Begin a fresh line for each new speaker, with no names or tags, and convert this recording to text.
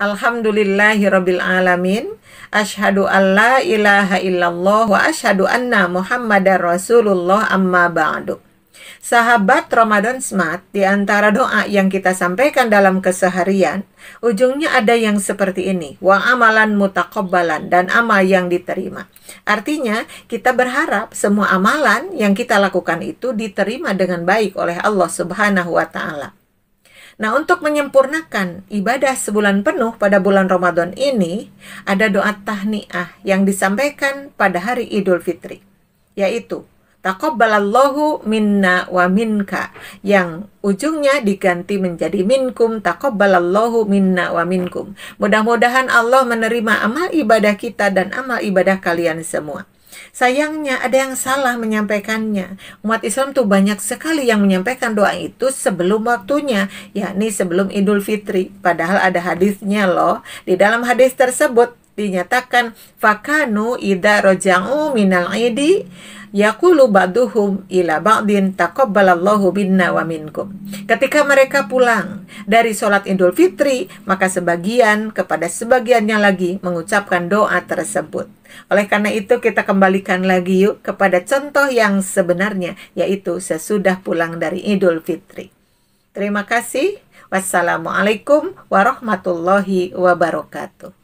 Alhamdulillahi Alamin Ashadu an la ilaha illallah Wa ashadu anna Muhammadar Rasulullah amma ba'du Sahabat Ramadan Smart Di antara doa yang kita sampaikan dalam keseharian Ujungnya ada yang seperti ini Wa amalan mutakobbalan Dan amal yang diterima Artinya kita berharap semua amalan yang kita lakukan itu Diterima dengan baik oleh Allah subhanahu wa ta'ala Nah, untuk menyempurnakan ibadah sebulan penuh pada bulan Ramadan ini, ada doa tahniah yang disampaikan pada hari Idul Fitri, yaitu takobbalallahu minna wa minka yang ujungnya diganti menjadi minkum takobbalallahu minna wa minkum. Mudah-mudahan Allah menerima amal ibadah kita dan amal ibadah kalian semua. Sayangnya ada yang salah menyampaikannya. Umat Islam tuh banyak sekali yang menyampaikan doa itu sebelum waktunya, yakni sebelum Idul Fitri. Padahal ada hadisnya loh. Di dalam hadis tersebut dinyatakan fakanu ida rojangu minal idi Yakulu ba'duhum ila ba'din taqabbalallahu binna wa minkum. Ketika mereka pulang dari sholat Idul Fitri, maka sebagian kepada sebagiannya lagi mengucapkan doa tersebut. Oleh karena itu kita kembalikan lagi yuk kepada contoh yang sebenarnya yaitu sesudah pulang dari Idul Fitri. Terima kasih. Wassalamualaikum warahmatullahi wabarakatuh.